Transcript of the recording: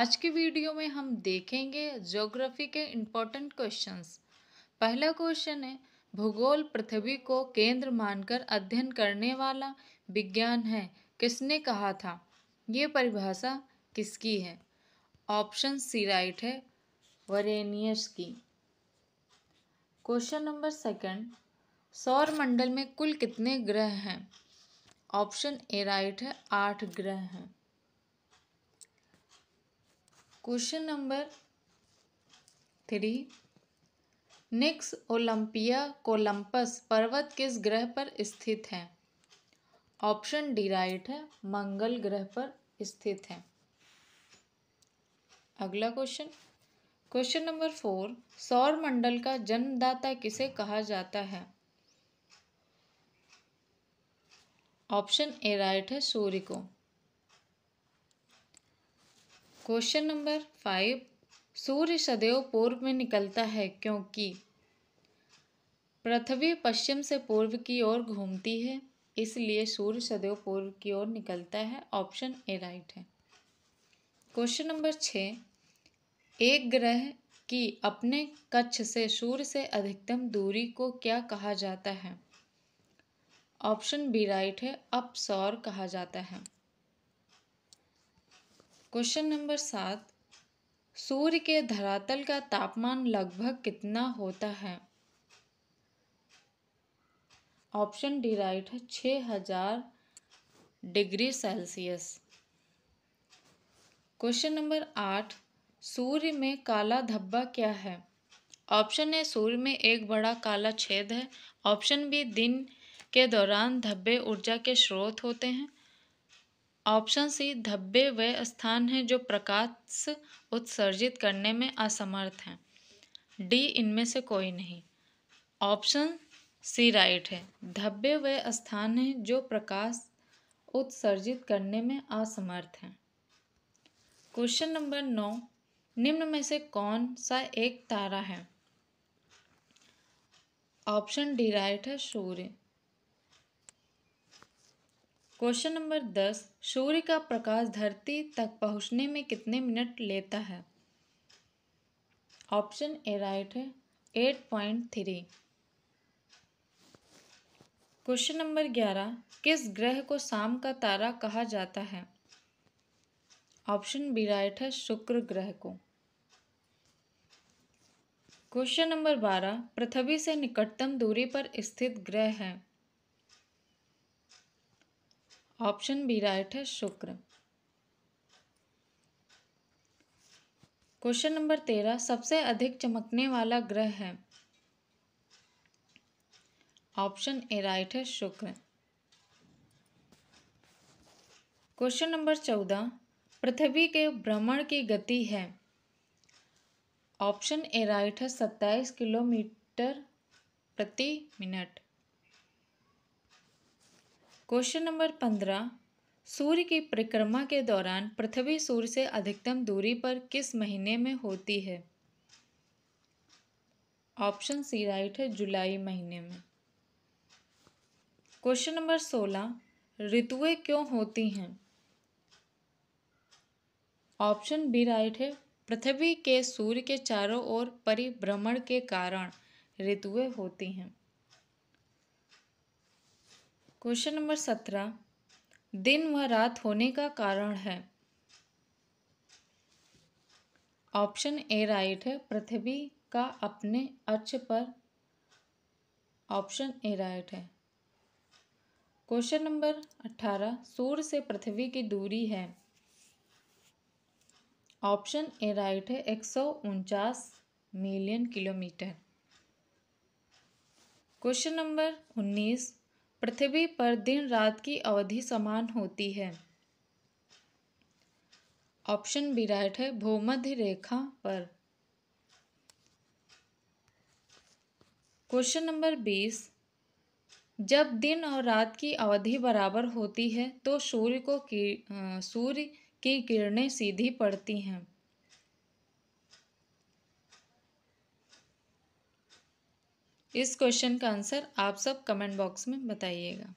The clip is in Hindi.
आज की वीडियो में हम देखेंगे ज्योग्राफी के इम्पोर्टेंट क्वेश्चंस। पहला क्वेश्चन है भूगोल पृथ्वी को केंद्र मानकर अध्ययन करने वाला विज्ञान है किसने कहा था ये परिभाषा किसकी है ऑप्शन सी राइट है वरेनियस की क्वेश्चन नंबर सेकंड सौर मंडल में कुल कितने ग्रह हैं ऑप्शन ए राइट है आठ ग्रह हैं question number three Nix Olympia कोलंपस पर्वत किस ग्रह पर स्थित है ऑप्शन डी राइट है मंगल ग्रह पर स्थित है अगला क्वेश्चन क्वेश्चन नंबर फोर सौर मंडल का जन्मदाता किसे कहा जाता है ऑप्शन ए राइट है सूर्य को क्वेश्चन नंबर फाइव सूर्य सदैव पूर्व में निकलता है क्योंकि पृथ्वी पश्चिम से पूर्व की ओर घूमती है इसलिए सूर्य सदैव पूर्व की ओर निकलता है ऑप्शन ए राइट है क्वेश्चन नंबर छः एक ग्रह की अपने कक्ष से सूर्य से अधिकतम दूरी को क्या कहा जाता है ऑप्शन बी राइट है अपसौर कहा जाता है क्वेश्चन नंबर सात सूर्य के धरातल का तापमान लगभग कितना होता है ऑप्शन डी राइट है छः हजार डिग्री सेल्सियस क्वेश्चन नंबर आठ सूर्य में काला धब्बा क्या है ऑप्शन ए सूर्य में एक बड़ा काला छेद है ऑप्शन बी दिन के दौरान धब्बे ऊर्जा के स्रोत होते हैं ऑप्शन सी धब्बे वे स्थान हैं जो प्रकाश उत्सर्जित करने में असमर्थ हैं डी इनमें से कोई नहीं ऑप्शन सी राइट है धब्बे वे स्थान हैं जो प्रकाश उत्सर्जित करने में असमर्थ हैं क्वेश्चन नंबर नौ निम्न में से कौन सा एक तारा है ऑप्शन डी राइट है सूर्य क्वेश्चन नंबर दस सूर्य का प्रकाश धरती तक पहुंचने में कितने मिनट लेता है ऑप्शन ए राइट है eight point three question number ग्यारह किस ग्रह को शाम का तारा कहा जाता है ऑप्शन बी राइट है शुक्र ग्रह को क्वेश्चन नंबर बारह पृथ्वी से निकटतम दूरी पर स्थित ग्रह है ऑप्शन बी राइट है शुक्र क्वेश्चन नंबर तेरह सबसे अधिक चमकने वाला ग्रह है ऑप्शन ए राइट है शुक्र क्वेश्चन नंबर चौदह पृथ्वी के भ्रमण की गति है ऑप्शन ए राइट है सत्ताईस किलोमीटर प्रति मिनट क्वेश्चन नंबर पंद्रह सूर्य की परिक्रमा के दौरान पृथ्वी सूर्य से अधिकतम दूरी पर किस महीने में होती है ऑप्शन सी राइट है जुलाई महीने में क्वेश्चन नंबर सोलह ऋतुएं क्यों होती हैं ऑप्शन बी राइट है पृथ्वी के सूर्य के चारों ओर परिभ्रमण के कारण ऋतुएं होती हैं क्वेश्चन नंबर सत्रह दिन व रात होने का कारण है ऑप्शन ए राइट है पृथ्वी का अपने अक्ष पर ऑप्शन ए राइट है क्वेश्चन नंबर अठारह सूर्य से पृथ्वी की दूरी है ऑप्शन ए राइट है एक सौ उनचास मिलियन किलोमीटर क्वेश्चन नंबर उन्नीस पृथ्वी पर दिन रात की अवधि समान होती है ऑप्शन बी राइट है भूमध्य रेखा पर क्वेश्चन नंबर बीस जब दिन और रात की अवधि बराबर होती है तो सूर्य को की सूर्य की किरणें सीधी पड़ती हैं इस क्वेश्चन का आंसर आप सब कमेंट बॉक्स में बताइएगा